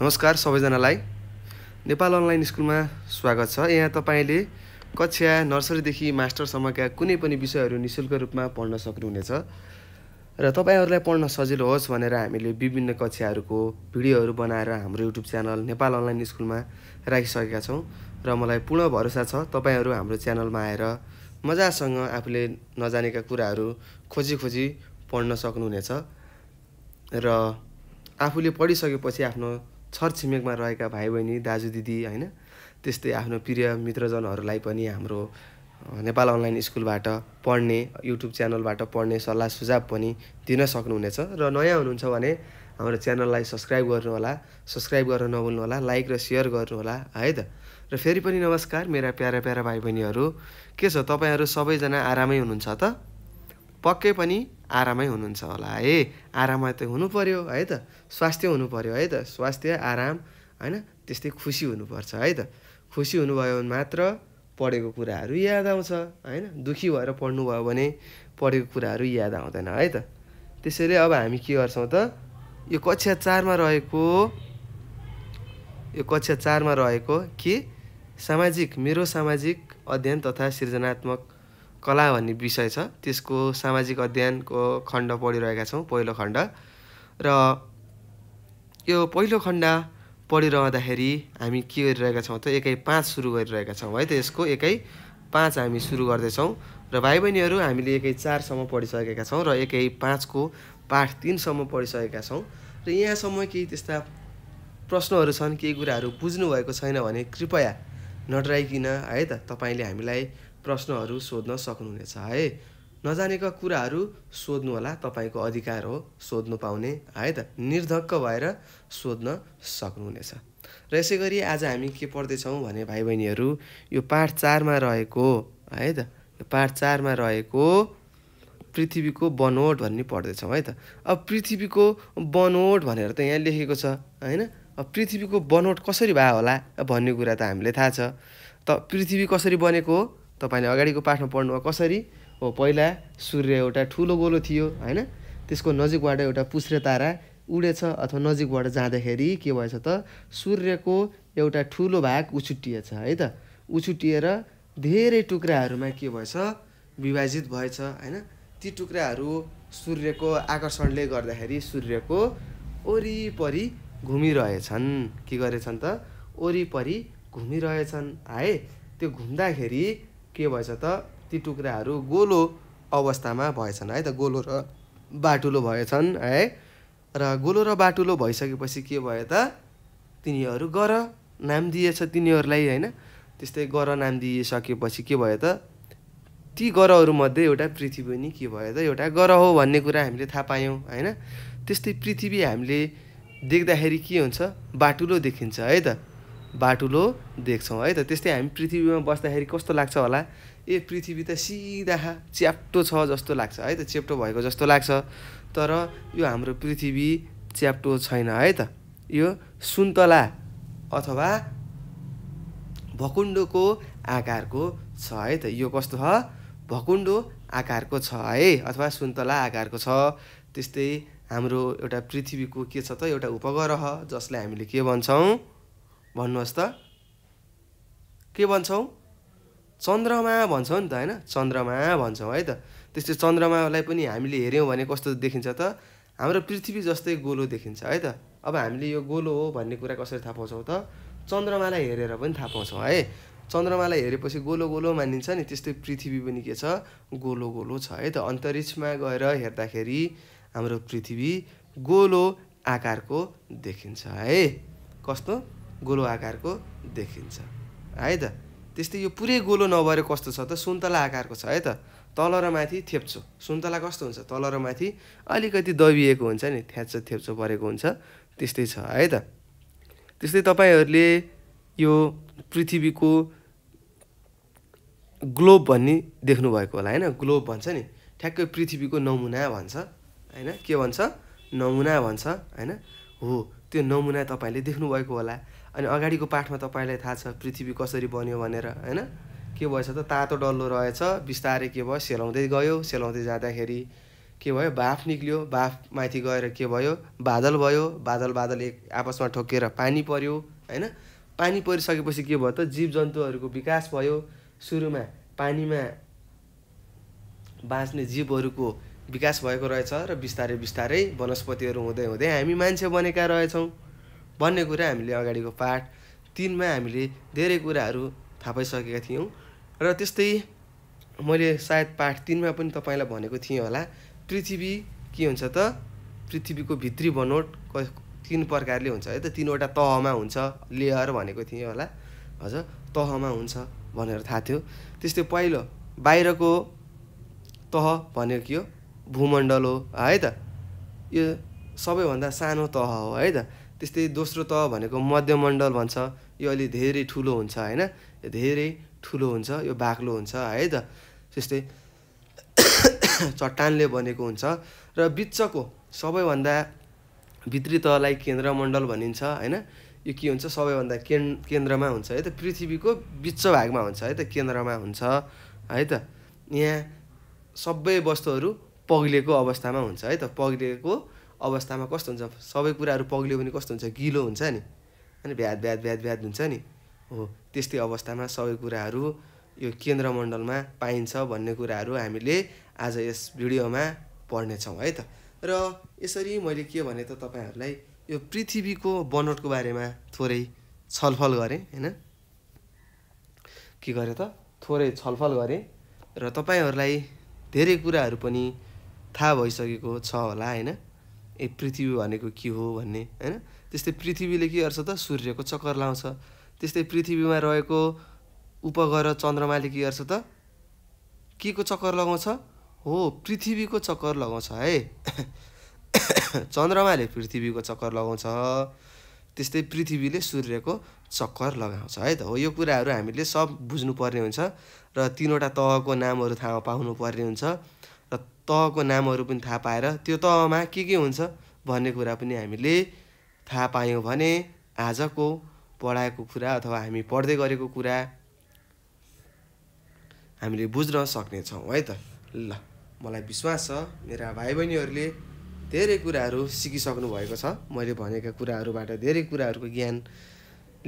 नमस्कार सबैजनालाई नेपाल अनलाइन स्कुलमा स्वागत छ यहाँ तपाईँले कक्षा नर्सरीदेखि मास्टरसम्मका कुनै पनि विषयहरू नि शुल्क रूपमा पढ्न सक्नुहुनेछ र तपाईँहरूलाई पढ्न सजिलो होस् भनेर हामीले विभिन्न कक्षाहरूको भिडियोहरू बनाएर हाम्रो युट्युब च्यानल नेपाल अनलाइन स्कुलमा राखिसकेका छौँ र मलाई पूर्ण भरोसा छ तपाईँहरू हाम्रो च्यानलमा आएर मजासँग आफूले नजानेका कुराहरू खोजी खोजी पढ्न सक्नुहुनेछ र आफूले पढिसकेपछि आफ्नो छरछिमेकमा रहेका भाइ बहिनी दाजु दिदी होइन त्यस्तै आफ्नो प्रिय मित्रजनहरूलाई पनि हाम्रो नेपाल अनलाइन स्कुलबाट पढ्ने युट्युब च्यानलबाट पढ्ने सल्लाह सुझाव पनि दिन सक्नुहुनेछ र नयाँ हुनुहुन्छ भने हाम्रो च्यानललाई सब्सक्राइब गर्नुहोला सब्सक्राइब गर्न नभुल्नुहोला लाइक र सेयर गर्नुहोला है त र फेरि पनि नमस्कार मेरा प्यारा प्यारा भाइ बहिनीहरू के छ तपाईँहरू सबैजना आरामै हुनुहुन्छ त पक्कै पनि आरामै हुनुहुन्छ होला है आरामै त हुनु पऱ्यो है त स्वास्थ्य हुनु पऱ्यो है त स्वास्थ्य आराम होइन त्यस्तै खुसी हुनुपर्छ है त खुसी हुनुभयो भने मात्र पढेको कुराहरू याद आउँछ होइन दुःखी भएर पढ्नुभयो भने पढेको कुराहरू याद आउँदैन है त त्यसैले अब हामी के गर्छौँ त यो कक्षा चारमा रहेको यो कक्षा चारमा रहेको के सामाजिक मेरो सामाजिक अध्ययन तथा सृजनात्मक कला भन्ने विषय छ त्यसको सामाजिक अध्ययनको खण्ड पढिरहेका छौँ पहिलो खण्ड र यो पहिलो खण्ड पढिरहँदाखेरि हामी के गरिरहेका छौँ त एकै पाँच सुरु गरिरहेका छौँ है त यसको एकै पाँच हामी सुरु गर्दैछौँ र भाइ बहिनीहरू हामीले एकै चारसम्म पढिसकेका छौँ र एकै पाँचको पाठ तिनसम्म पढिसकेका छौँ र यहाँसम्म केही त्यस्ता प्रश्नहरू छन् केही कुराहरू बुझ्नुभएको छैन भने कृपया नडराइकन है त तपाईँले हामीलाई प्रश्नहरू सोध्न सक्नुहुनेछ है नजानेका कुराहरू सोध्नु होला तपाईँको अधिकार हो सोध्नु पाउने है त निर्धक्क भएर सोध्न सक्नुहुनेछ र यसै गरी आज हामी के पढ्दैछौँ भने भाइ बहिनीहरू यो पाठ चारमा रहेको है त यो पाठ चारमा रहेको पृथ्वीको बनोट भन्ने पढ्दैछौँ है त अब पृथ्वीको बनोट भनेर त यहाँ लेखेको छ होइन अब पृथ्वीको बनोट कसरी भयो होला भन्ने कुरा त हामीलाई थाहा छ त पृथ्वी कसरी बनेको हो तपाईँले अगाडिको पाठमा पढ्नुभयो कसरी हो पहिला सूर्य एउटा ठुलो गोलो थियो होइन त्यसको नजिकबाट एउटा पुस्रे तारा उडेछ अथवा नजिकबाट जाँदाखेरि के भएछ त सूर्यको एउटा ठुलो भाग उछुटिएछ है त उछुटिएर धेरै टुक्राहरूमा के भएछ विभाजित भएछ होइन ती टुक्राहरू सूर्यको आकर्षणले गर्दाखेरि सूर्यको वरिपरि घुमिरहेछन् के गरेछन् त वरिपरि घुमिरहेछन् है त्यो घुम्दाखेरि के भएछ त ती टुक्राहरू गोलो अवस्थामा भएछन् है त गोलो र बाटुलो भएछन् है र गोलो र बाटुलो भइसकेपछि के भयो त तिनीहरू गर नाम दिएछ तिनीहरूलाई होइन त्यस्तै गर नाम दिइसकेपछि के भयो त ती ग्रहहरूमध्ये एउटा पृथ्वी पनि के भयो त एउटा ग्रह हो भन्ने कुरा हामीले थाहा पायौँ होइन त्यस्तै पृथ्वी हामीले देख्दाखेरि के हुन्छ बाटुलो देखिन्छ है त बाटुलो देख्छौँ है त त्यस्तै हामी पृथ्वीमा बस्दाखेरि कस्तो लाग्छ होला ए पृथ्वी त सिधा च्याप्टो छ जस्तो लाग्छ है त च्याप्टो भएको जस्तो लाग्छ तर यो हाम्रो पृथ्वी च्याप्टो छैन है त यो सुन्तला अथवा भकुन्डोको आकारको छ है त यो कस्तो छ भकुण्डो आकारको छ है अथवा सुन्तला आकारको छ त्यस्तै हाम्रो एउटा पृथ्वीको के छ त एउटा उपग्रह जसलाई हामीले के भन्छौँ भन्नुहोस् त के भन्छौँ चन्द्रमा भन्छौँ नि त होइन चन्द्रमा भन्छौँ है त त्यस्तै चन्द्रमालाई पनि हामीले हेऱ्यौँ भने कस्तो देखिन्छ त हाम्रो पृथ्वी जस्तै गोलो देखिन्छ है त अब हामीले यो गोलो हो भन्ने कुरा कसरी थाहा पाउँछौँ त चन्द्रमालाई हेरेर पनि थाहा पाउँछौँ है चन्द्रमालाई हेरेपछि गोलो गोलो मानिन्छ नि त्यस्तै पृथ्वी पनि के छ गोलो गोलो छ है त अन्तरिक्षमा गएर हेर्दाखेरि हाम्रो पृथ्वी गोलो आकारको देखिन्छ है कस्तो गोलो आकारको देखिन्छ है त त्यस्तै यो पुरै गोलो नभएर कस्तो छ त सुन्तला आकारको छ है त तल र माथि थेप्चो सुन्तला कस्तो हुन्छ तल र माथि अलिकति दबिएको हुन्छ नि थ्याच्चो थेप्चो परेको हुन्छ त्यस्तै छ है त त्यस्तै तपाईँहरूले यो पृथ्वीको ग्लोब भन्ने देख्नुभएको होला होइन ग्लोब भन्छ नि ठ्याक्कै पृथ्वीको नमुना भन्छ होइन के भन्छ नमुना भन्छ होइन हो त्यो नमुना तपाईँले देख्नुभएको होला अनि अगाडिको पाठमा तपाईँलाई थाहा छ पृथ्वी कसरी बन्यो भनेर होइन के भएछ त तातो डल्लो रहेछ बिस्तारै के भयो सेलाउँदै गयो सेलाउँदै जाँदाखेरि के भयो बाफ निक्ल्यो बाफ माथि गएर के भयो बादल भयो बादल बादल एक आपसमा ठोकेर पानी पऱ्यो होइन पानी परिसकेपछि के भयो त जीव जन्तुहरूको विकास भयो सुरुमा पानीमा बाँच्ने जीवहरूको विकास भएको रहेछ र बिस्तारै बिस्तारै वनस्पतिहरू हुँदै हुँदै हामी मान्छे बनेका रहेछौँ भन्ने कुरा हामीले अगाडिको पाठ तिनमा हामीले धेरै कुराहरू थाहा पाइसकेका थियौँ र त्यस्तै मैले सायद पाठ तिनमा पनि तपाईँलाई भनेको थिएँ होला पृथ्वी के हुन्छ त पृथ्वीको भित्री बनोट क तिन प्रकारले हुन्छ है त तिनवटा तहमा हुन्छ लेयर भनेको थिएँ होला हजुर तहमा हुन्छ भनेर थाहा थियो त्यस्तै पहिलो बाहिरको तह भनेको के हो भूमण्डल हो है त यो सबैभन्दा सानो तह हो है त त्यस्तै दोस्रो तह भनेको मध्यमण्डल भन्छ यो अलि धेरै ठुलो हुन्छ होइन यो धेरै ठुलो हुन्छ यो बाक्लो हुन्छ है त त्यस्तै चट्टानले बनेको हुन्छ र बिचको सबैभन्दा भित्री तहलाई केन्द्रमण्डल भनिन्छ होइन यो के हुन्छ सबैभन्दा केन् केन्द्रमा हुन्छ है त पृथ्वीको बिच भागमा हुन्छ है त केन्द्रमा हुन्छ है त यहाँ सबै वस्तुहरू पग्लिएको अवस्थामा हुन्छ है त पग्लिएको अवस्थामा कस्तो हुन्छ सबै कुराहरू पग्लियो भने कस्तो हुन्छ गिलो हुन्छ नि अनि भ्याद भ्याद भ्याद भ्याद हुन्छ नि हो त्यस्तै अवस्थामा सबै कुराहरू यो केन्द्रमण्डलमा पाइन्छ भन्ने कुराहरू हामीले आज यस भिडियोमा पढ्नेछौँ है त र यसरी मैले के भने त तपाईँहरूलाई यो पृथ्वीको बनोटको बारेमा थोरै छलफल गरेँ होइन के गरेँ त थोरै छलफल गरेँ र तपाईँहरूलाई धेरै कुराहरू पनि थाहा भइसकेको छ होला होइन ए पृथ्वी भनेको के हो भन्ने होइन त्यस्तै पृथ्वीले के गर्छ त सूर्यको चक्कर लाउँछ त्यस्तै पृथ्वीमा रहेको उपग्रह चन्द्रमाले के गर्छ त के को चक्कर लगाउँछ हो पृथ्वीको चक्कर लगाउँछ है चन्द्रमाले पृथ्वीको चक्कर लगाउँछ त्यस्तै पृथ्वीले सूर्यको चक्कर लगाउँछ है त हो यो कुराहरू हामीले सब बुझ्नुपर्ने हुन्छ र तिनवटा तहको नामहरू थाहा पाउनुपर्ने हुन्छ र तहको नामहरू पनि थाहा पाएर त्यो तहमा के के हुन्छ भन्ने कुरा पनि हामीले थाहा पायौँ भने आजको पढाएको कुरा अथवा हामी पढ्दै गरेको कुरा हामीले बुझ्न सक्नेछौँ है त ल मलाई विश्वास छ मेरा भाइ बहिनीहरूले धेरै कुराहरू सिकिसक्नु भएको छ मैले भनेका कुराहरूबाट धेरै कुराहरूको ज्ञान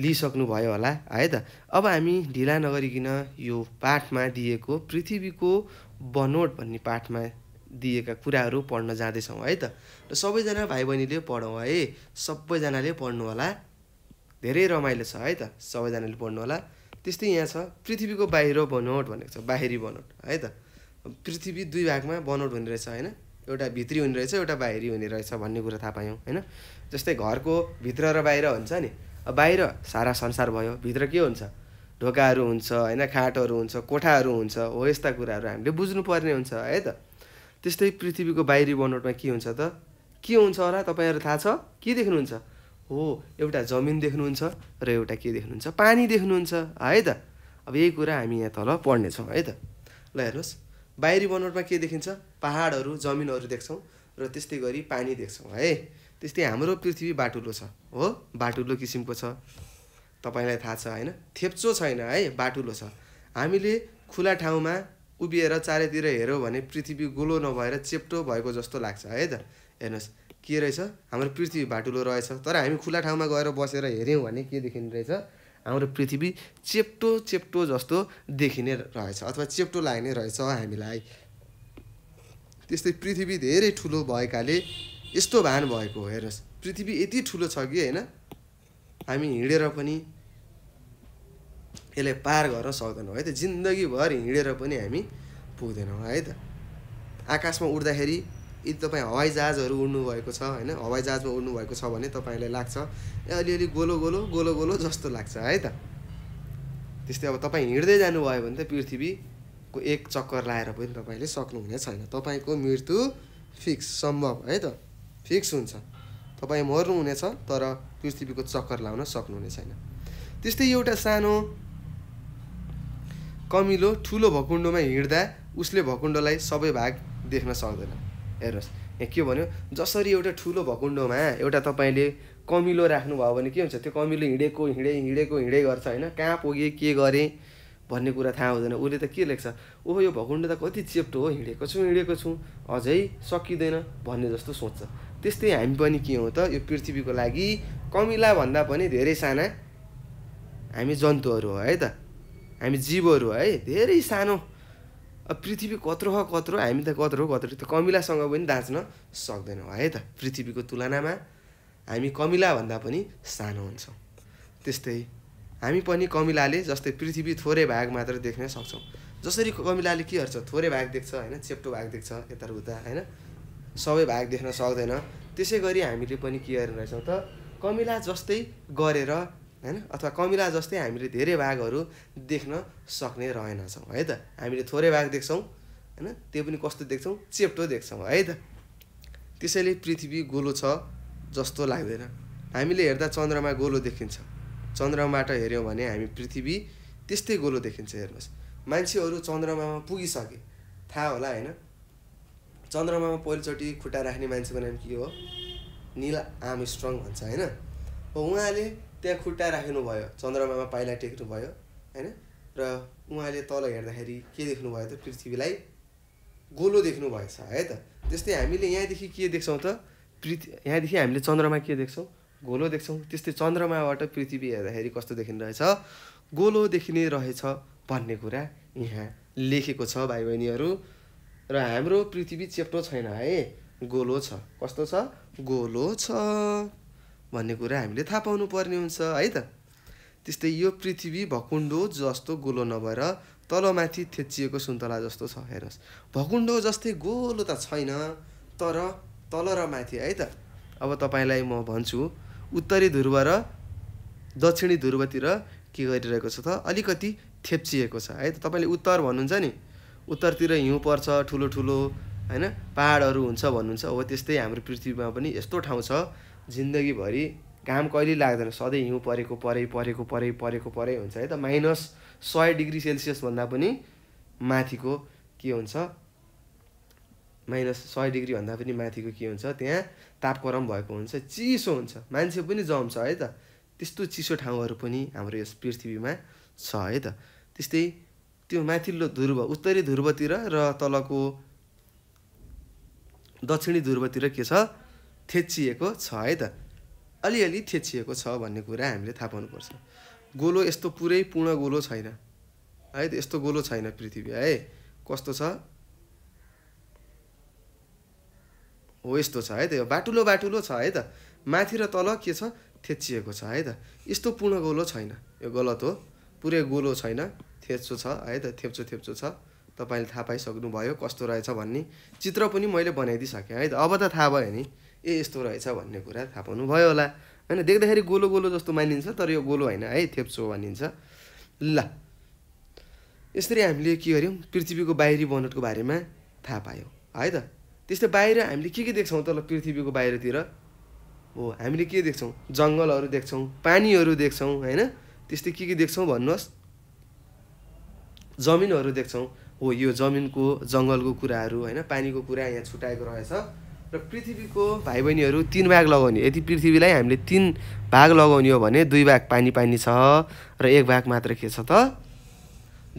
लिइसक्नुभयो होला है त अब हामी ढिला नगरिकन यो पाठमा दिएको पृथ्वीको बनोट भन्ने पाठमा दिएका कुराहरू पढ्न जाँदैछौँ है त र सबैजना भाइ बहिनीले पढौँ है सबैजनाले पढ्नु होला धेरै रमाइलो छ है त सबैजनाले पढ्नु होला त्यस्तै यहाँ छ पृथ्वीको बाहिर बनोट भनेको छ बाहिरी बनोट है त पृथ्वी दुई भागमा बनोट हुने रहेछ होइन एउटा भित्री हुने रहेछ एउटा बाहिरी हुने रहेछ भन्ने कुरा थाहा पायौँ होइन जस्तै घरको भित्र र बाहिर हुन्छ नि बाहिर सारा संसार भयो भित्र के हुन्छ ढोकाहरू हुन्छ होइन खाँटहरू हुन्छ कोठाहरू हुन्छ हो यस्ता कुराहरू हामीले बुझ्नुपर्ने हुन्छ है त त्यस्तै पृथ्वीको बाहिरी बनोटमा के हुन्छ त के हुन्छ होला तपाईँहरू थाहा छ के देख्नुहुन्छ हो एउटा जमिन देख्नुहुन्छ र एउटा के देख्नुहुन्छ पानी देख्नुहुन्छ है त अब यही कुरा हामी यहाँ तल पढ्नेछौँ है त ल हेर्नुहोस् बाहिरी बनोटमा के देखिन्छ पाहाडहरू जमिनहरू देख्छौँ र त्यस्तै गरी पानी देख्छौँ है त्यस्तै हाम्रो पृथ्वी बाटुलो छ हो बाटुलो किसिमको छ तपाईँलाई थाहा छ होइन थेप्चो छैन है बाटुलो छ हामीले खुला ठाउँमा उभिएर चारैतिर हेऱ्यौँ भने पृथ्वी गोलो नभएर चेप्टो भएको जस्तो लाग्छ है त हेर्नुहोस् के रहेछ हाम्रो पृथ्वी बाटुलो रहेछ तर हामी खुला ठाउँमा गएर बसेर हेऱ्यौँ भने के देखिने रहेछ हाम्रो पृथ्वी चेप्टो चेप्टो जस्तो देखिने रहेछ अथवा चेप्टो लाग्ने रहेछ हामीलाई त्यस्तै पृथ्वी धेरै ठुलो भएकाले यस्तो भान भएको हेर्नुहोस् पृथ्वी यति ठुलो छ कि होइन हामी हिँडेर पनि यसलाई पार गर्न सक्दैनौँ है त जिन्दगीभर हिँडेर पनि हामी पुग्दैनौँ है त आकाशमा उड्दाखेरि यदि तपाईँ हवाईजहाजहरू उड्नुभएको छ होइन हवाईजहाजमा उड्नुभएको छ भने तपाईँलाई लाग्छ अलिअलि गोलो गोलो गोलो गोलो जस्तो लाग्छ है त त्यस्तै अब तपाईँ हिँड्दै जानुभयो भने त पृथ्वीको एक चक्कर लाएर पनि तपाईँले सक्नुहुने छैन तपाईँको मृत्यु फिक्स सम्भव है त फिक्स हुन्छ तपाईँ मर्नुहुनेछ तर पृथ्वीको चक्कर लाउन सक्नुहुने छैन त्यस्तै एउटा सानो कमिलो ठुलो भकुण्डोमा हिँड्दा उसले भकुण्डोलाई सबै भाग देख्न सक्दैन हेर्नुहोस् यहाँ के भन्यो जसरी एउटा ठुलो भकुण्डोमा एउटा तपाईँले कमिलो राख्नुभयो भने के हुन्छ त्यो कमिलो हिँडेको हिँडे हिँडेको हिँडे गर्छ होइन कहाँ पुगेँ के गरे भन्ने कुरा थाहा हुँदैन उसले त के लेख्छ ओहो यो भकुण्ड त कति चेप्टो हो हिँडेको छु हिँडेको छु अझै सकिँदैन भन्ने जस्तो सोच्छ त्यस्तै हामी पनि के हो त यो पृथ्वीको लागि कमिला भन्दा पनि धेरै साना हामी जन्तुहरू हो है त हामी जीवहरू है धेरै सानो पृथ्वी कत्रो हो कत्रो हामी त कत्रो कत्रो त्यो कमिलासँग पनि दाँच्न सक्दैनौँ है त पृथ्वीको तुलनामा हामी कमिला भन्दा पनि सानो हुन्छौँ त्यस्तै हामी पनि कमिलाले जस्तै पृथ्वी थोरै भाग मात्र देख्न सक्छौँ जसरी कमिलाले के गर्छ थोरै भाग देख्छ होइन चेप्टो भाग देख्छ यताउता होइन सबै भाग देख्न सक्दैन त्यसै गरी हामीले पनि के गर्ने रहेछौँ त कमिला जस्तै गरेर होइन अथवा कमिला जस्तै हामीले धेरै भागहरू देख्न सक्ने रहेनछौँ है त हामीले थोरै भाग देख्छौँ होइन त्यो पनि कस्तो देख्छौँ चेप्टो देख्छौँ है त त्यसैले पृथ्वी गोलो छ जस्तो लाग्दैन हामीले हेर्दा चन्द्रमा गोलो देखिन्छ चन्द्रमाबाट हेऱ्यौँ भने हामी पृथ्वी त्यस्तै गोलो देखिन्छ हेर्नुहोस् मान्छेहरू चन्द्रमामा पुगिसके थाहा होला होइन चन्द्रमामा पहिलोचोटि खुट्टा राख्ने मान्छेको नाम के हो निल आम स्ट्रङ भन्छ होइन उहाँले त्यहाँ खुट्टा भयो चन्द्रमामा पाइला टेक्नु भयो होइन र उहाँले तल हेर्दाखेरि के देख्नु भयो त पृथ्वीलाई गोलो देख्नु देख्नुभएछ है त त्यस्तै हामीले यहाँदेखि के देख्छौँ त पृथ्वी यहाँदेखि हामीले चन्द्रमा के देख्छौँ गोलो देख्छौँ त्यस्तै चन्द्रमाबाट पृथ्वी हेर्दाखेरि कस्तो देखिने रहेछ गोलो देखिने रहेछ भन्ने कुरा यहाँ लेखेको छ भाइ बहिनीहरू र हाम्रो पृथ्वी चेप्टो छैन है गोलो छ कस्तो छ गोलो छ भन्ने कुरा हामीले थाहा पाउनु पर्ने हुन्छ है त त्यस्तै यो पृथ्वी भकुण्डो जस्तो गोलो नभएर तलमाथि थेचिएको सुन्तला जस्तो छ हेर्नुहोस् भकुण्डो जस्तै गोलो त छैन तर तल र माथि है त अब तपाईँलाई म भन्छु उत्तरी ध्रुव र दक्षिणी ध्रुवतिर के गरिरहेको छ त अलिकति थेप्चिएको छ है त तपाईँले उत्तर भन्नुहुन्छ नि उत्तरतिर हिउँ पर्छ ठुलो ठुलो होइन पाहाडहरू हुन्छ भन्नुहुन्छ हो त्यस्तै हाम्रो पृथ्वीमा पनि यस्तो ठाउँ छ जिन्दगीभरि घाम कहिले लाग्दैन सधैँ हिउँ परेको परै परेको परै परेको परै हुन्छ है त माइनस सय डिग्री सेल्सियसभन्दा पनि माथिको के हुन्छ माइनस सय डिग्रीभन्दा पनि माथिको के हुन्छ त्यहाँ तापक्रम भएको हुन्छ चिसो हुन्छ मान्छे पनि जम्छ है त त्यस्तो चिसो ठाउँहरू पनि हाम्रो यस पृथ्वीमा छ है त त्यस्तै त्यो माथिल्लो ध्रुव उत्तरी ध्रुवतिर र तलको दक्षिणी ध्रुवतिर के छ थेचिएको छ है त अलिअलि थेचिएको छ भन्ने कुरा हामीले थाहा पाउनुपर्छ गोलो यस्तो पुरै पूर्ण गोलो छैन है त यस्तो गोलो छैन पृथ्वी है कस्तो छ हो यस्तो छ है त यो बाटुलो बाटुलो छ है त माथि र तल के छ थेचिएको छ है त यस्तो पूर्ण गोलो छैन यो गलत हो पुरै गोलो छैन थेप्चो छ है त थेप्चो थेप्चो छ तपाईँले थाहा पाइसक्नुभयो कस्तो रहेछ भन्ने चित्र पनि मैले बनाइदिइसकेँ है त अब त थाहा भयो नि ए यस्तो रहेछ भन्ने कुरा थाहा पाउनुभयो होला होइन देख्दाखेरि गोलो गोलो जस्तो मानिन्छ तर यो गोलो होइन है थेप्चो भनिन्छ ल यसरी हामीले के गर्यौँ पृथ्वीको बाहिरी बनटको बारेमा थाहा पायौँ है त त्यस्तै बाहिर हामीले के के देख्छौँ तल पृथ्वीको बाहिरतिर हो हामीले के देख्छौँ जङ्गलहरू देख्छौँ पानीहरू देख्छौँ होइन त्यस्तै के के देख्छौँ भन्नुहोस् जमिनहरू देख्छौँ हो यो जमिनको जङ्गलको कुराहरू होइन पानीको कुरा यहाँ छुट्याएको रहेछ र पृथ्वीको भाइ बहिनीहरू तिन भाग लगाउने यदि पृथ्वीलाई हामीले तिन भाग लगाउने हो भने दुई भाग पानी पानी छ र एक भाग मात्र के छ त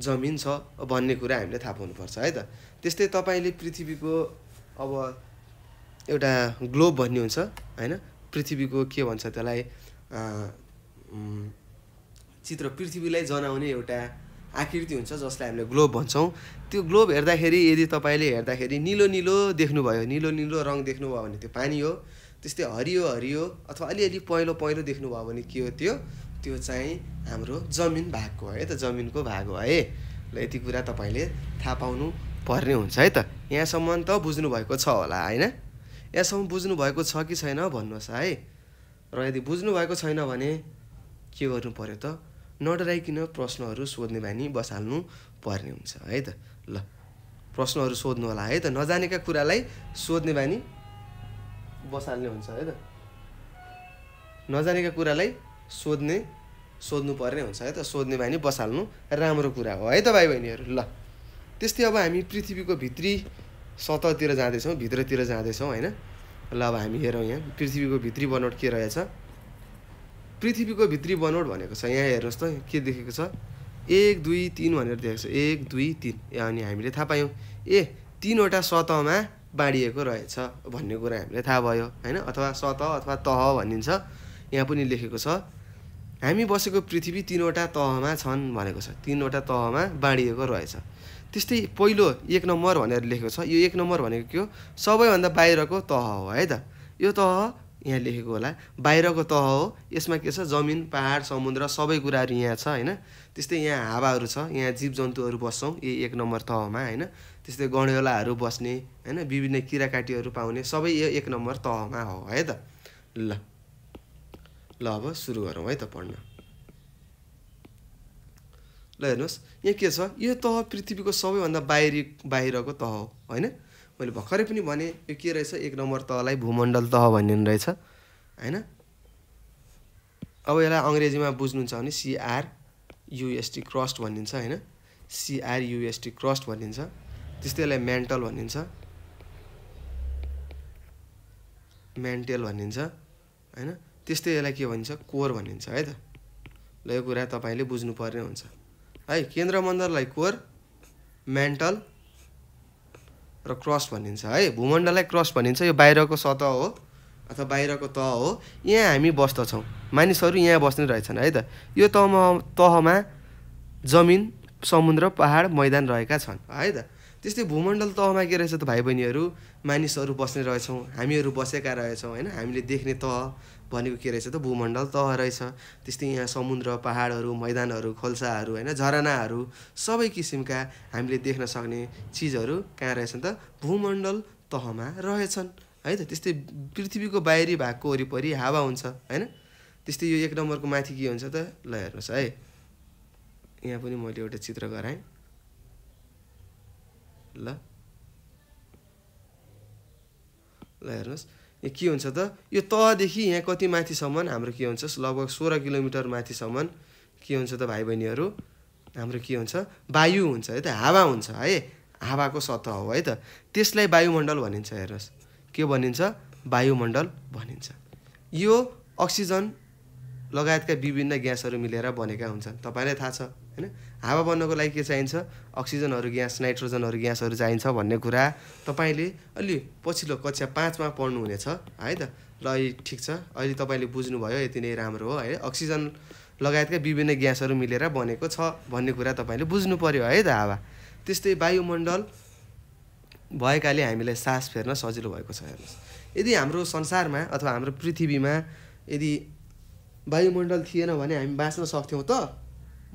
जमिन छ भन्ने कुरा हामीले थाहा पाउनुपर्छ है त त्यस्तै तपाईँले पृथ्वीको अब एउटा ग्लोब भन्ने हुन्छ होइन पृथ्वीको के भन्छ त्यसलाई चित्र पृथ्वीलाई जनाउने एउटा आकृति हुन्छ जसलाई हामीले ग्लोब भन्छौँ त्यो ग्लोब हेर्दाखेरि यदि तपाईँले हेर्दाखेरि निलो निलो देख्नुभयो निलो निलो रङ देख्नुभयो भने त्यो पानी हो त्यस्तै हरियो हरियो अथवा अलिअलि पहेँलो पहेँलो देख्नुभयो भने के हो त्यो त्यो चाहिँ हाम्रो जमिन भागको है त जमिनको भाग हो है ल यति कुरा तपाईँले थाहा पाउनु पर्ने हुन्छ है त यहाँसम्म त बुझ्नुभएको छ होला होइन यहाँसम्म बुझ्नुभएको छ कि छैन भन्नुहोस् है र यदि बुझ्नुभएको छैन भने के गर्नु पऱ्यो त नडराइकन प्रश्नहरू सोध्ने बानी बसाल्नु पर्ने हुन्छ है त ल प्रश्नहरू सोध्नु होला है त नजानेका कुरालाई सोध्ने बानी बसाल्ने हुन्छ है त नजानेका कुरालाई सोध्ने सोध्नु पर्ने हुन्छ है त सोध्ने बानी बसाल्नु राम्रो कुरा हो है त भाइ बहिनीहरू ल त्यस्तै अब हामी पृथ्वीको भित्री सतहतिर जाँदैछौँ भित्रतिर जाँदैछौँ होइन ल अब हामी हेरौँ यहाँ पृथ्वीको भित्री बनोट के रहेछ पृथ्वीको भित्री बनोट भनेको छ यहाँ हेर्नुहोस् त के देखेको छ एक दुई तिन भनेर देखेको छ एक दुई तिन अनि हामीले थाहा पायौँ ए तिनवटा सतहमा बाँडिएको रहेछ भन्ने कुरा हामीलाई थाहा भयो होइन अथवा सतह अथवा तह भनिन्छ यहाँ पनि लेखेको छ हामी बसेको पृथ्वी तिनवटा तहमा छन् भनेको छ तिनवटा तहमा बाँडिएको रहेछ त्यस्तै पहिलो एक नम्बर भनेर लेखेको छ यो एक नम्बर भनेको के हो सबैभन्दा बाहिरको तह हो है त यो तह यहाँ लेखेको होला बाहिरको तह हो यसमा के छ जमिन पहाड समुद्र सबै कुराहरू यहाँ छ होइन त्यस्तै यहाँ हावाहरू छ यहाँ जीव जन्तुहरू बस्छौँ यही एक नम्बर तहमा होइन त्यस्तै गणेलाहरू बस्ने होइन विभिन्न किराकाटीहरू पाउने सबै यो एक नम्बर तहमा हो है त ल ल अब सुरु गरौँ है त पढ्न ल हेर्नुहोस् यहाँ के छ यो तह पृथ्वीको सबैभन्दा बाहिरी बाहिरको तह हो होइन मैले भर्खरै पनि भने यो के रहेछ एक नम्बर तहलाई भूमण्डल तह भन्ने रहेछ होइन अब यसलाई अङ्ग्रेजीमा बुझ्नुहुन्छ भने सिआर युएसटी क्रस्ट भनिन्छ होइन सिआर युएसटी क्रस्ट भनिन्छ त्यस्तै यसलाई मेन्टल भनिन्छ मेन्टेल भनिन्छ होइन त्यस्तै यसलाई के भनिन्छ कोर भनिन्छ है त ल यो कुरा तपाईँले बुझ्नुपर्ने हुन्छ है केन्द्र मन्दरलाई कोर मेन्टल र क्रस भनिन्छ है भूमण्डललाई क्रस भनिन्छ यो बाहिरको सतह हो अथवा बाहिरको तह हो यहाँ हामी बस्दछौँ मानिसहरू यहाँ बस्ने रहेछन् है त यो तहमा तहमा जमिन समुद्र पहाड मैदान रहेका छन् है त त्यस्तै भूमण्डल तहमा के रहेछ त भाइ बहिनीहरू मानिसहरू बस्ने रहेछौँ हामीहरू बसेका रहेछौँ होइन हामीले देख्ने तह भनेको के रहेछ त भूमण्डल तह रहेछ त्यस्तै यहाँ समुद्र पहाडहरू मैदानहरू खोल्साहरू होइन झरनाहरू सबै किसिमका हामीले देख्न सक्ने चिजहरू कहाँ रहेछन् त भूमण्डल तहमा रहेछन् है त त्यस्तै पृथ्वीको बाहिरी भागको वरिपरि हावा हुन्छ होइन त्यस्तै यो एक नम्बरको माथि के हुन्छ त ल हेर्नुहोस् है यहाँ पनि मैले एउटा चित्र गराएँ ल ल हेर्नुहोस् के हुन्छ त यो तहदेखि यहाँ कति माथिसम्म हाम्रो के हुन्छ लगभग सोह्र किलोमिटर माथिसम्म के हुन्छ त भाइ बहिनीहरू हाम्रो के हुन्छ वायु हुन्छ है त हावा हुन्छ है हावाको सतह हो है त त्यसलाई वायुमण्डल भनिन्छ हेर्नुहोस् के भनिन्छ वायुमण्डल भनिन्छ यो अक्सिजन लगायतका विभिन्न ग्यासहरू मिलेर बनेका हुन्छन् तपाईँलाई थाहा छ होइन हावा बन्नको लागि के चाहिन्छ अक्सिजनहरू ग्यास नाइट्रोजनहरू ग्यासहरू चाहिन्छ भन्ने कुरा तपाईँले अलि पछिल्लो कक्षा पाँचमा पढ्नुहुनेछ है त ल ठिक छ अहिले तपाईँले बुझ्नुभयो यति नै राम्रो हो है अक्सिजन लगायतका विभिन्न ग्यासहरू मिलेर बनेको छ भन्ने कुरा तपाईँले बुझ्नु पऱ्यो है त हावा त्यस्तै वायुमण्डल भएकाले हामीलाई सास फेर्न सजिलो भएको छ हेर्नुहोस् यदि हाम्रो संसारमा अथवा हाम्रो पृथ्वीमा यदि वायुमण्डल थिएन भने हामी बाँच्न सक्थ्यौँ त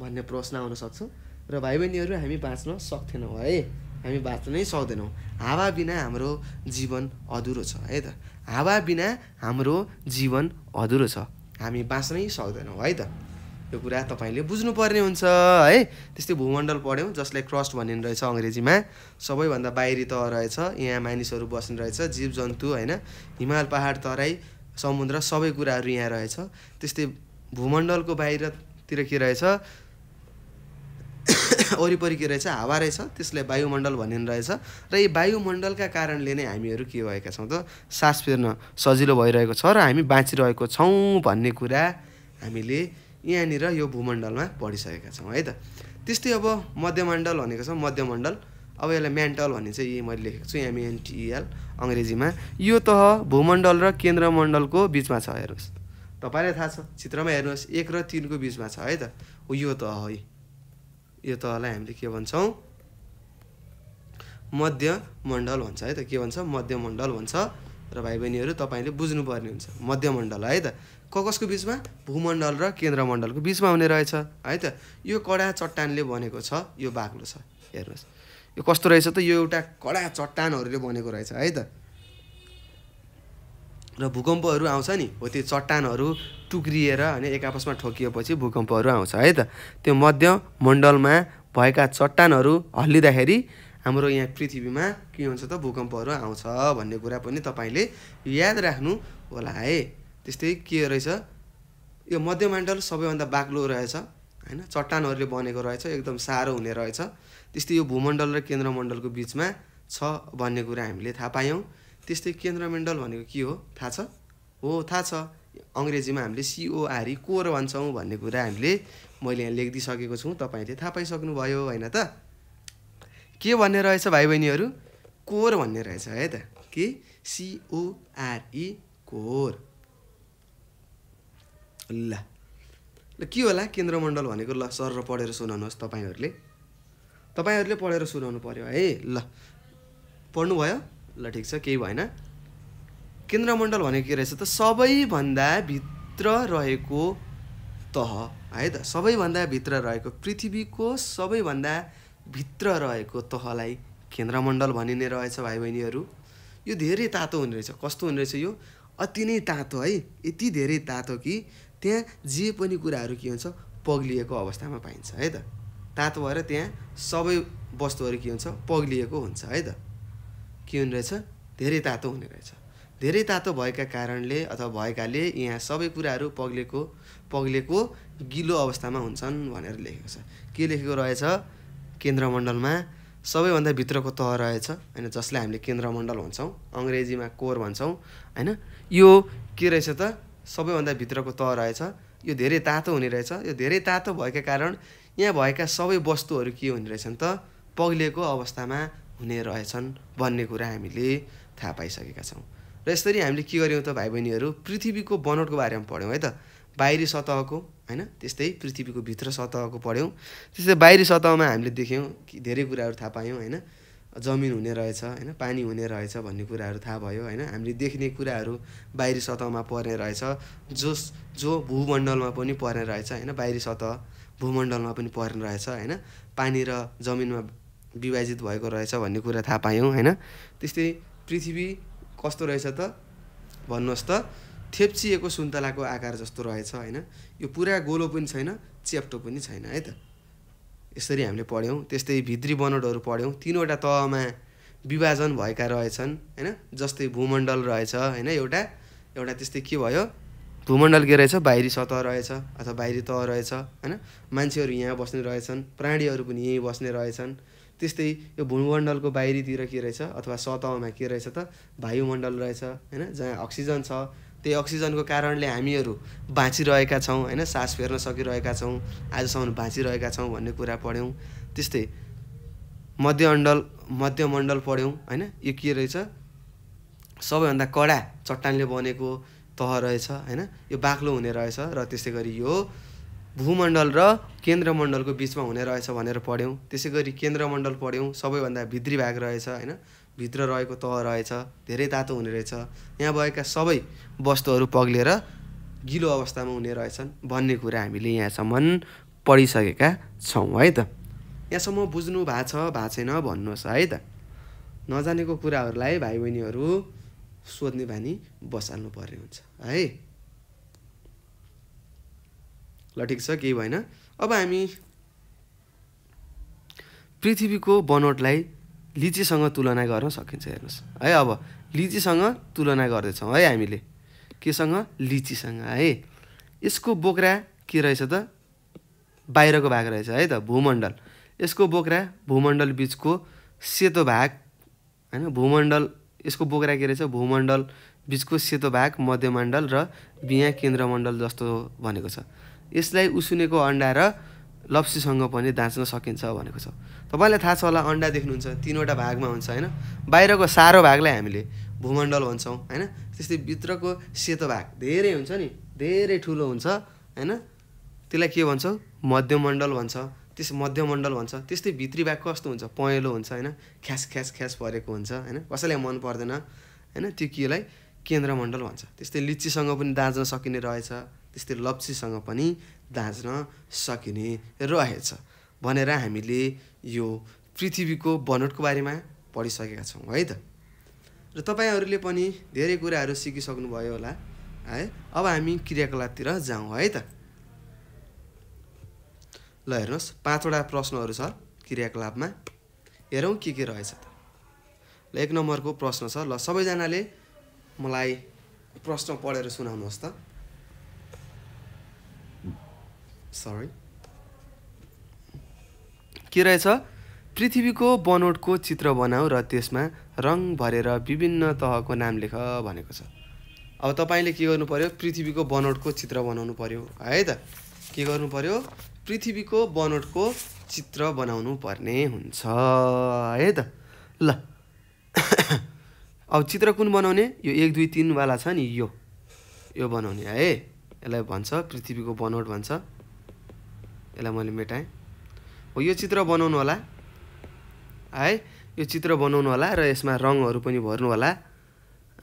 भन्ने प्रश्न आउन सक्छ र भाइ बहिनीहरू हामी बाँच्न सक्थेनौँ है हामी बाँच्नै सक्दैनौँ हावा बिना हाम्रो जीवन अधुरो छ है त हावा बिना हाम्रो जीवन अधुरो छ हामी बाँच्नै सक्दैनौँ है त यो कुरा तपाईँले बुझ्नुपर्ने हुन्छ है त्यस्तै भूमण्डल पढ्यौँ जसलाई क्रस्ट भनिने रहेछ अङ्ग्रेजीमा सबैभन्दा बाहिरी तह रहेछ यहाँ मानिसहरू बस्ने रहेछ जीव जन्तु होइन हिमाल पहाड तराई समुद्र सबै कुराहरू यहाँ रहेछ त्यस्तै भूमण्डलको बाहिरतिर के रहेछ वरिपरि के रहेछ हावा रहेछ त्यसलाई वायुमण्डल भनिने रहेछ र यी वायुमण्डलका कारणले नै हामीहरू के भएका छौँ त सास फेर्न सजिलो भइरहेको छ र हामी बाँचिरहेको छौँ भन्ने कुरा हामीले यहाँनिर यो भूमण्डलमा पढिसकेका छौँ है त त्यस्तै अब मध्यमण्डल भनेको छ मध्यमण्डल अब यसलाई म्यान्टल भन्ने चाहिँ यही मैले लेखेको छु एमएनटिएल अङ्ग्रेजीमा यो तह भूमण्डल र केन्द्रमण्डलको बिचमा छ हेर्नुहोस् तपाईँलाई थाहा छ चित्रमा हेर्नुहोस् एक र तिनको बिचमा छ है त यो तह है यो तहलाई हामीले के भन्छौँ मध्यमण्डल भन्छ है त के भन्छ मध्यमण्डल भन्छ र भाइ बहिनीहरू तपाईँले बुझ्नुपर्ने हुन्छ मध्यमण्डल है त क कसको बिचमा भूमण्डल र केन्द्रमण्डलको बिचमा हुने रहेछ है त यो कडा चट्टानले बनेको छ यो बाक्लो छ हेर्नुहोस् यो कस्तो रहेछ त यो एउटा कडा चट्टानहरूले बनेको रहेछ है त र भूकम्पहरू आउँछ नि हो त्यो चट्टानहरू टुक्रिएर होइन एक आपसमा ठोकिएपछि भूकम्पहरू आउँछ है त त्यो मध्य मण्डलमा भएका चट्टानहरू हल्लिँदाखेरि हाम्रो यहाँ पृथ्वीमा के हुन्छ त भूकम्पहरू आउँछ भन्ने कुरा पनि तपाईँले याद राख्नु होला है त्यस्तै के रहेछ यो मध्यमण्डल सबैभन्दा बाक्लो रहेछ होइन चट्टानहरूले बनेको रहेछ एकदम साह्रो हुने रहेछ त्यस्तै यो भूमण्डल र केन्द्रमण्डलको बिचमा छ भन्ने कुरा हामीले थाहा पायौँ त्यस्तै केन्द्रमण्डल भनेको के हो थाहा छ हो थाहा छ अङ्ग्रेजीमा हामीले सिओआरई e, कोर भन्छौँ भन्ने कुरा हामीले मैले यहाँ लेखिदिइसकेको छु तपाईँले थाहा पाइसक्नुभयो होइन त के भन्ने रहेछ भाइ बहिनीहरू कोर भन्ने रहेछ है त के सिओआरई e, कोर ल ल के होला केन्द्रमण्डल भनेको ल सर र पढेर सुनाउनुहोस् तपाईँहरूले तपाईँहरूले पढेर सुनाउनु पऱ्यो है ल पढ्नुभयो ल ठिक छ केही भएन केन्द्रमण्डल भनेको के रहेछ त सबैभन्दा भित्र रहेको तह है त सबैभन्दा भित्र रहेको पृथ्वीको सबैभन्दा भित्र रहेको तहलाई केन्द्रमण्डल भनिने रहेछ भाइ बहिनीहरू यो धेरै तातो हुने रहेछ कस्तो हुने रहेछ यो अति नै तातो है यति धेरै तातो कि त्यहाँ जे पनि कुराहरू के हुन्छ पग्लिएको अवस्थामा पाइन्छ है त तातो भएर त्यहाँ सबै वस्तुहरू के हुन्छ पग्लिएको हुन्छ है त के हुने रहेछ धेरै तातो हुने रहेछ धेरै तातो भएका कारणले अथवा भएकाले यहाँ सबै कुराहरू पग्लेको पग्लेको गिलो अवस्थामा हुन्छन् भनेर लेखेको छ के लेखेको रहेछ केन्द्रमण्डलमा सबैभन्दा भित्रको तह रहेछ होइन जसलाई हामीले केन्द्रमण्डल भन्छौँ अङ्ग्रेजीमा कोर भन्छौँ होइन यो के रहेछ त सबैभन्दा भित्रको तह रहेछ यो धेरै तातो हुने रहेछ यो धेरै तातो भएका कारण यहाँ भएका सबै वस्तुहरू के हुने रहेछन् त पग्लिएको अवस्थामा हुने रहेछन् भन्ने कुरा हामीले थाहा पाइसकेका छौँ र यसरी हामीले के गऱ्यौँ त भाइ बहिनीहरू पृथ्वीको बनोटको बारेमा पढ्यौँ है त बाहिरी सतहको होइन त्यस्तै पृथ्वीको भित्र सतहको पढ्यौँ त्यस्तै बाहिरी सतहमा हामीले देख्यौँ कि धेरै कुराहरू थाहा पायौँ होइन जमिन हुने रहेछ होइन पानी हुने रहेछ भन्ने कुराहरू थाहा भयो होइन हामीले देख्ने कुराहरू बाहिरी सतहमा पर्ने रहेछ जो जो भूमण्डलमा पनि पर्ने रहेछ होइन बाहिरी सतह भूमण्डलमा पनि पर्ने रहेछ होइन पानी र जमिनमा विभाजित भएको रहेछ भन्ने कुरा थाहा पायौँ होइन त्यस्तै पृथ्वी कस्तो रहेछ त भन्नुहोस् त थेप्चिएको सुन्तलाको आकार जस्तो रहेछ होइन यो पुरा गोलो पनि छैन च्याप्टो पनि छैन है त यसरी हामीले पढ्यौँ त्यस्तै भित्री बनोटहरू पढ्यौँ तिनवटा तहमा विभाजन भएका रहेछन् होइन जस्तै भूमण्डल रहेछ होइन एउटा एउटा त्यस्तै के भयो भूमण्डल के रहेछ बाहिरी सतह रहेछ अथवा बाहिरी तह रहेछ होइन मान्छेहरू यहाँ बस्ने रहेछन् प्राणीहरू पनि यहीँ बस्ने रहेछन् त्यस्तै यो भूमण्डलको बाहिरीतिर के रहेछ अथवा सतहमा के रहेछ त वायुमण्डल रहेछ होइन जहाँ अक्सिजन छ त्यही अक्सिजनको कारणले हामीहरू बाँचिरहेका छौँ होइन सास फेर्न सकिरहेका छौँ आजसम्म बाँचिरहेका छौँ भन्ने कुरा पढ्यौँ त्यस्तै मध्यमण्डल मध्यमण्डल पढ्यौँ होइन यो के रहेछ सबैभन्दा कडा चट्टानले बनेको तह रहेछ होइन यो बाक्लो हुने रहेछ र त्यसै गरी यो भूमण्डल र केन्द्रमण्डलको बिचमा हुने रहेछ भनेर पढ्यौँ त्यसै गरी केन्द्रमण्डल पढ्यौँ सबैभन्दा भित्री भाग रहेछ होइन भित्र रहेको तह रहेछ धेरै तातो हुने रहेछ यहाँ भएका सबै वस्तुहरू पग्लेर गिलो अवस्थामा हुने रहेछन् भन्ने कुरा हामीले यहाँसम्म पढिसकेका छौँ है त यहाँसम्म बुझ्नु भएको छ भएको छैन भन्नुहोस् है त नजानेको कुराहरूलाई भाइ बहिनीहरू सोध्ने बानी बसाल्नु पर्ने हुन्छ है ल ठिक छ केही भएन अब हामी पृथ्वीको बनोटलाई लिचीसँग तुलना गर्न सकिन्छ हेर्नुहोस् है अब लिचीसँग तुलना गर्दैछौँ है हामीले केसँग लिचीसँग है यसको बोक्रा के रहेछ त बाहिरको भाग रहेछ है त भूमण्डल यसको बोक्रा भूमण्डल बिचको सेतो भाग होइन भूमण्डल यसको बोक्रा के रहेछ भूमण्डल बिचको सेतो भाग मध्यमण्डल र बिहा केन्द्रमण्डल जस्तो भनेको छ यसलाई उसुनेको अन्डा र लप्सीसँग पनि दाँच्न सकिन्छ भनेको छ तपाईँलाई थाहा छ होला अन्डा देख्नुहुन्छ तिनवटा भागमा हुन्छ होइन बाहिरको सारो भागलाई हामीले भूमण्डल भन्छौँ होइन त्यस्तै भित्रको सेतो भाग धेरै हुन्छ नि धेरै ठुलो हुन्छ होइन त्यसलाई के भन्छौँ मध्यमण्डल भन्छ त्यस मध्यमण्डल भन्छ त्यस्तै भित्री भाग कस्तो हुन्छ पहेँलो हुन्छ होइन ख्यास ख्यास ख्यास परेको हुन्छ होइन कसैलाई मन पर्दैन होइन त्यो केलाई केन्द्रमण्डल भन्छ त्यस्तै लिचीसँग पनि दाँच्न सकिने रहेछ त्यस्तै लप्सीसँग पनि दाँच्न सकिने रहेछ भनेर हामीले यो पृथ्वीको बनोटको बारेमा पढिसकेका छौँ है त र तपाईँहरूले पनि धेरै कुराहरू सिकिसक्नुभयो होला है अब हामी क्रियाकलापतिर जाउँ है त ल हेर्नुहोस् पाँचवटा प्रश्नहरू छ क्रियाकलापमा हेरौँ के के रहेछ त ल एक नम्बरको प्रश्न छ ल सबैजनाले मलाई प्रश्न पढेर सुनाउनुहोस् त सरी के रहेछ पृथ्वीको बनोटको चित्र बनाऊ र त्यसमा रङ भरेर विभिन्न तहको नाम लेख भनेको छ अब तपाईँले के गर्नु पऱ्यो पृथ्वीको बनोटको चित्र बनाउनु पऱ्यो है त के गर्नु पऱ्यो पृथ्वीको बनोटको चित्र बनाउनु पर्ने हुन्छ है त ल अब चित्र कुन बनाउने यो एक दुई तिनवाला छ नि यो यो बनाउने है यसलाई भन्छ पृथ्वीको बनोट भन्छ यसलाई मैले मेटाएँ हो यो चित्र बनाउनु होला है यो चित्र बनाउनु होला र यसमा रङहरू पनि भर्नु होला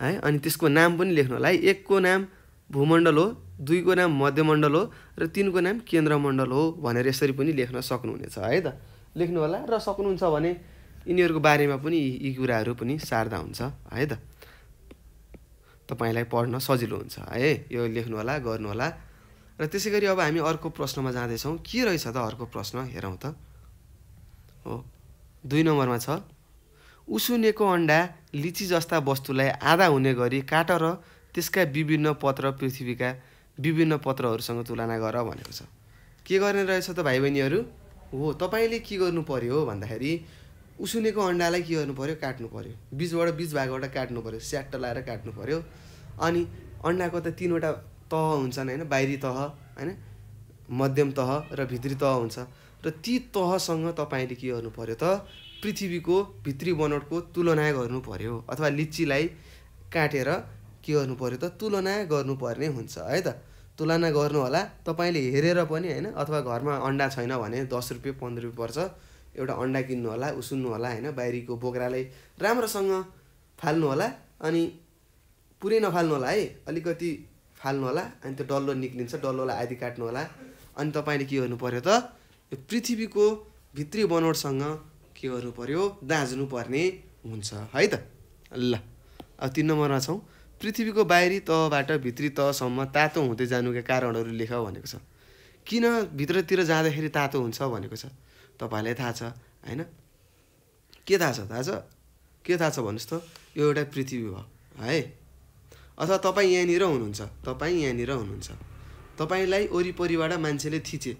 है अनि त्यसको नाम पनि लेख्नु होला है एकको नाम भूमण्डल हो दुईको नाम मध्यमण्डल हो र तिनको नाम केन्द्रमण्डल हो भनेर यसरी पनि लेख्न सक्नुहुनेछ है त लेख्नु होला र सक्नुहुन्छ भने यिनीहरूको बारेमा पनि यी कुराहरू पनि सार्दा हुन्छ है त तपाईँलाई पढ्न सजिलो हुन्छ है यो लेख्नु होला गर्नु होला र त्यसै गरी अब हामी अर्को प्रश्नमा जाँदैछौँ के रहेछ त अर्को प्रश्न हेरौँ त हो दुई नम्बरमा छ उसुनेको अन्डा लिची जस्ता वस्तुलाई आधा हुने गरी काट र त्यसका विभिन्न पत्र पृथ्वीका विभिन्न पत्रहरूसँग तुलना गर भनेको छ के गर्ने रहेछ त भाइ बहिनीहरू हो तपाईँले के गर्नु पऱ्यो भन्दाखेरि उसुनेको अन्डालाई के गर्नु पऱ्यो काट्नु पऱ्यो बिचबाट बिच भागबाट काट्नु पऱ्यो स्याट लाएर काट्नु पऱ्यो अनि अन्डाको त तिनवटा तह हुन्छन् होइन बाहिरी तह होइन मध्यम तह र भित्री तह हुन्छ र ती तहसँग तपाईँले के गर्नु पऱ्यो त पृथ्वीको भित्री बनोटको तुलना गर्नु पऱ्यो अथवा लिचीलाई काटेर के गर्नु पऱ्यो त तुलना गर्नुपर्ने हुन्छ है त तुलना गर्नु होला तपाईँले हेरेर पनि होइन अथवा घरमा अन्डा छैन भने दस रुपियाँ पन्ध्र रुपियाँ पर्छ एउटा अन्डा किन्नु होला उसुन्नु होला होइन बाहिरीको बोक्रालाई राम्रोसँग फाल्नु होला अनि पुरै नफाल्नु होला है अलिकति फाल्नु होला अनि त्यो डल्लो निक्लिन्छ डल्लोलाई आधी काट्नु होला अनि तपाईँले के गर्नु पऱ्यो त यो पृथ्वीको भित्री बनोटसँग के गर्नु पऱ्यो दाँझ्नु पर्ने हुन्छ है त ल अब तिन नम्बरमा छौँ पृथ्वीको बाहिरी तहबाट भित्री तहसम्म तातो हुँदै जानुका कारणहरू लेख भनेको छ किन भित्रतिर जाँदाखेरि तातो हुन्छ भनेको छ तपाईँलाई थाहा छ होइन के थाहा छ थाहा छ के थाहा छ भन्नुहोस् त यो एउटा पृथ्वी भयो है अथवा तपाईँ यहाँनिर हुनुहुन्छ तपाईँ यहाँनिर हुनुहुन्छ तपाईँलाई वरिपरिबाट मान्छेले थिचे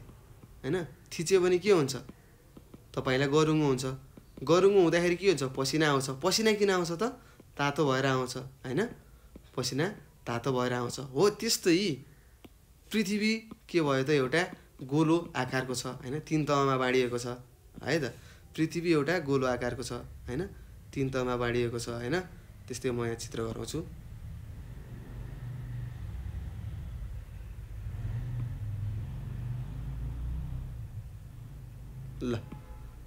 होइन थिच्यो भने के हुन्छ तपाईँलाई गरुङ्गो हुन्छ गरुङ्गो हुँदाखेरि के हुन्छ पसिना आउँछ पसिना किन आउँछ त तातो भएर आउँछ होइन पसिना तातो भएर आउँछ हो त्यस्तै पृथ्वी के भयो त एउटा गोलो आकारको छ होइन तिन तहमा बाँडिएको छ है त पृथ्वी एउटा गोलो आकारको छ होइन तिन तहमा बाँडिएको छ होइन त्यस्तै म यहाँ चित्र गराउँछु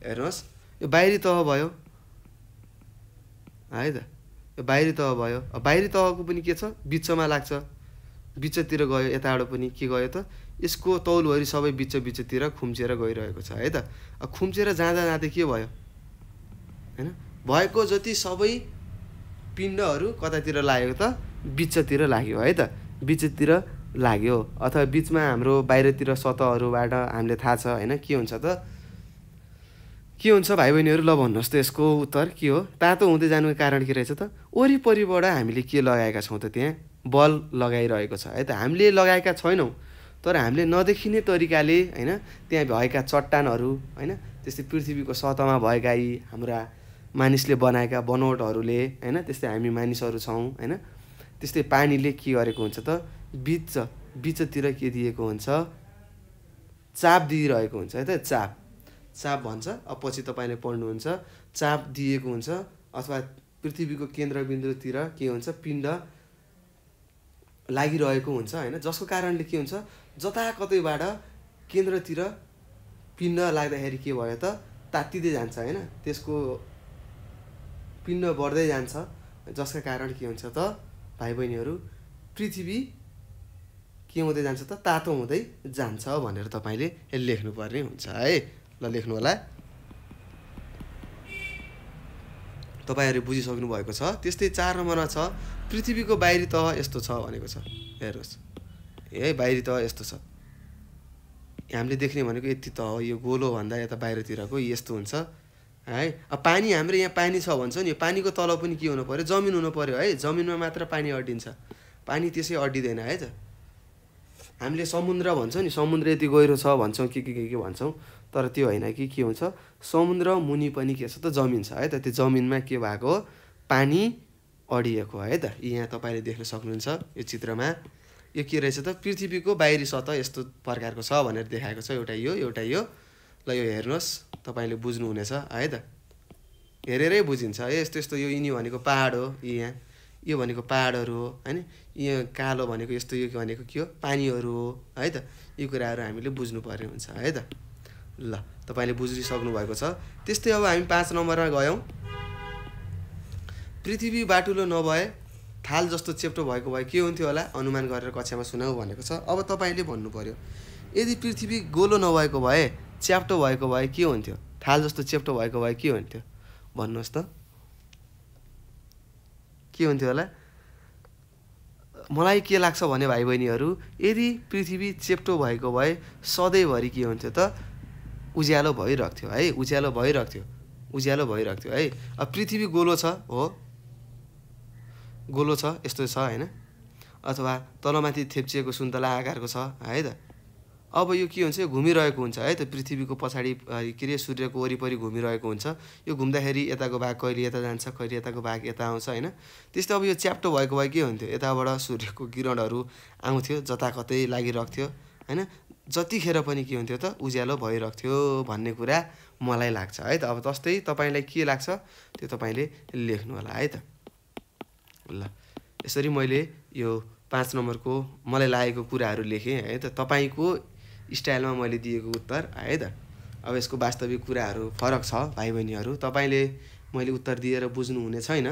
हेर्नुहोस् यो बाहिरी तह भयो है त यो बाहिरी तह भयो बाहिरी तहको पनि के छ बिचमा लाग्छ बिचतिर गयो यताबाट पनि के गयो त यसको तौलभरि सबै बिच बिचतिर खुम्चिएर गइरहेको छ है त खुम्चिएर जाँदा जाँदै के भयो होइन भएको जति सबै पिण्डहरू कतातिर लाग्यो त बिचतिर लाग्यो है त बिचतिर लाग्यो अथवा बिचमा हाम्रो बाहिरतिर सतहहरूबाट हामीले थाहा छ होइन के हुन्छ त के हुन्छ भाइ बहिनीहरू ल भन्नुहोस् त यसको उत्तर के हो तातो हुँदै जानुको कारण के रहेछ त वरिपरिबाट हामीले के लगाएका छौँ त त्यहाँ बल लगाइरहेको छ है त हामीले लगाएका छैनौँ तर हामीले नदेखिने तरिकाले होइन त्यहाँ भएका चट्टानहरू होइन त्यस्तै पृथ्वीको सतहमा भएका यी हाम्रा मानिसले बनाएका बनौटहरूले होइन त्यस्तै हामी मानिसहरू छौँ होइन त्यस्तै पानीले के गरेको हुन्छ त बिच बिचतिर के दिएको हुन्छ चाप दिइरहेको हुन्छ है त चाप चाप भन्छ अब पछि तपाईँले पढ्नुहुन्छ चाप दिएको हुन्छ अथवा पृथ्वीको केन्द्रबिन्दुतिर के हुन्छ पिण्ड लागिरहेको हुन्छ होइन जसको कारणले के हुन्छ जताकतैबाट केन्द्रतिर पिण्ड लाग्दाखेरि के भयो त तात्तिँदै जान्छ होइन त्यसको पिण्ड बढ्दै जान्छ जसका कारण के हुन्छ त भाइ बहिनीहरू पृथ्वी के हुँदै जान्छ त तातो हुँदै जान्छ भनेर तपाईँले लेख्नुपर्ने हुन्छ है ल लेख्नु होला तपाईँहरू बुझिसक्नु भएको छ त्यस्तै चार नम्बरमा छ पृथ्वीको बाहिरी तह यस्तो छ भनेको छ हेर्नुहोस् है बाहिरी तह यस्तो छ हामीले देख्ने भनेको यति तह हो यो भन्दा यता बाहिरतिरको यस्तो हुन्छ है अब पानी हाम्रो यहाँ पानी छ भन्छौँ नि पानीको तल पनि के हुनु पऱ्यो जमिन हुनु पऱ्यो है जमिनमा मात्र पानी अड्डिन्छ पानी त्यसै अड्डिँदैन है त हामीले समुद्र भन्छौँ नि समुद्र यति गहिरो छ भन्छौँ के के के के भन्छौँ तर त्यो होइन कि के हुन्छ समुद्र मुनि पनि के छ त जमिन छ है त त्यो जमिनमा के भएको पानी अडिएको है त यहाँ तपाईँले देख्न सक्नुहुन्छ यो चित्रमा यो के रहेछ त पृथ्वीको बाहिरी सतह यस्तो प्रकारको छ भनेर देखाएको छ एउटा यो एउटा यो ल यो हेर्नुहोस् तपाईँले बुझ्नुहुनेछ है त हेरेरै बुझिन्छ है यस्तो यस्तो यो यिनी भनेको पाहाड हो यहाँ यो भनेको पाहाडहरू हो होइन यहाँ कालो भनेको यस्तो यो भनेको के हो पानीहरू हो है त यो कुराहरू हामीले बुझ्नु पर्ने हुन्छ है त ल तपाईँले बुझिसक्नु भएको छ त्यस्तै अब हामी पाँच नम्बरमा गयौँ पृथ्वी बाटुलो नभए थाल जस्तो चेप्टो भएको भए के हुन्थ्यो होला अनुमान गरेर कक्षामा सुनाऊ भनेको छ अब तपाईँले भन्नु पऱ्यो यदि पृथ्वी गोलो नभएको भए च्याप्टो भएको भए के हुन्थ्यो थाल जस्तो चेप्टो भएको भए के हुन्थ्यो भन्नुहोस् त के हुन्थ्यो होला मलाई के लाग्छ भने भाइ बहिनीहरू यदि पृथ्वी चेप्टो भएको भए सधैँभरि के हुन्थ्यो त उज्यालो भइरहेको थियो है उज्यालो भइरहेको थियो उज्यालो भइरहेको थियो है अब पृथ्वी गोलो छ हो गोलो छ यस्तो छ होइन अथवा तलमाथि थेप्चिएको सुन्तला आकारको छ है त अब यो के हुन्छ यो घुमिरहेको हुन्छ है त पृथ्वीको पछाडि के अरे सूर्यको वरिपरि घुमिरहेको हुन्छ यो घुम्दाखेरि यताको भाग कहिले यता जान्छ कहिले यताको भाग यता आउँछ होइन त्यस्तै अब यो च्याप्टो भएको भए के हुन्थ्यो यताबाट सूर्यको किरणहरू आउँथ्यो जताकतै लागिरहेको थियो होइन जतिखेर पनि के हुन्थ्यो त उज्यालो भइरहेको थियो भन्ने कुरा मलाई लाग्छ है त अब जस्तै तपाईँलाई के लाग्छ त्यो तपाईँले लेख्नु होला है त ल यसरी मैले यो पाँच नम्बरको मलाई लागेको कुराहरू लेखेँ है त तपाईँको स्टाइलमा मैले दिएको उत्तर है त अब यसको वास्तविक कुराहरू फरक छ भाइ बहिनीहरू तपाईँले मैले उत्तर दिएर बुझ्नु बुझ्नुहुने छैन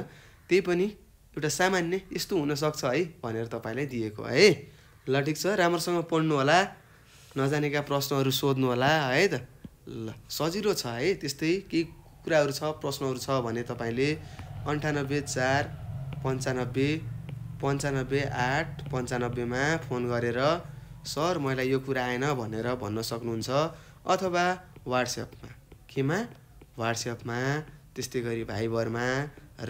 त्यही पनि एउटा सामान्य यस्तो हुनसक्छ है भनेर तपाईँलाई दिएको है ल ठिक छ राम्रोसँग पढ्नु होला नजानेका प्रश्नहरू होला है त ल सजिलो छ है त्यस्तै केही कुराहरू छ प्रश्नहरू छ भने तपाईँले अन्ठानब्बे चार पन्चानब्बे पन्चानब्बे आठ पन्चानब्बेमा फोन गरेर सर मलाई यो कुरा आएन भनेर भन्न सक्नुहुन्छ अथवा वाट्सएपमा केमा वाट्सएपमा त्यस्तै गरी भाइबरमा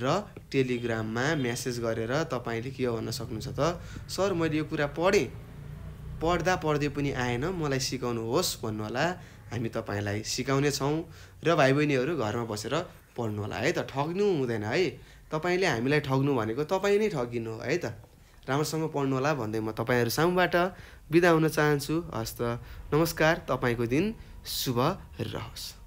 र टेलिग्राममा म्यासेज गरेर तपाईँले के भन्न सक्नुहुन्छ त सर मैले यो कुरा पढेँ पढ्दा पढ्दै पनि आएन मलाई सिकाउनु सिकाउनुहोस् भन्नुहोला हामी तपाईँलाई सिकाउने छौँ र भाइ बहिनीहरू घरमा बसेर पढ्नु होला है त ठग्नु हुँदैन है तपाईँले हामीलाई ठग्नु भनेको तपाईँ नै ठगिनु है त राम्रोसँग पढ्नु होला भन्दै म तपाईँहरू सामुबाट बिदा हुन चाहन्छु हस्त नमस्कार तपाईँको दिन शुभ रहोस्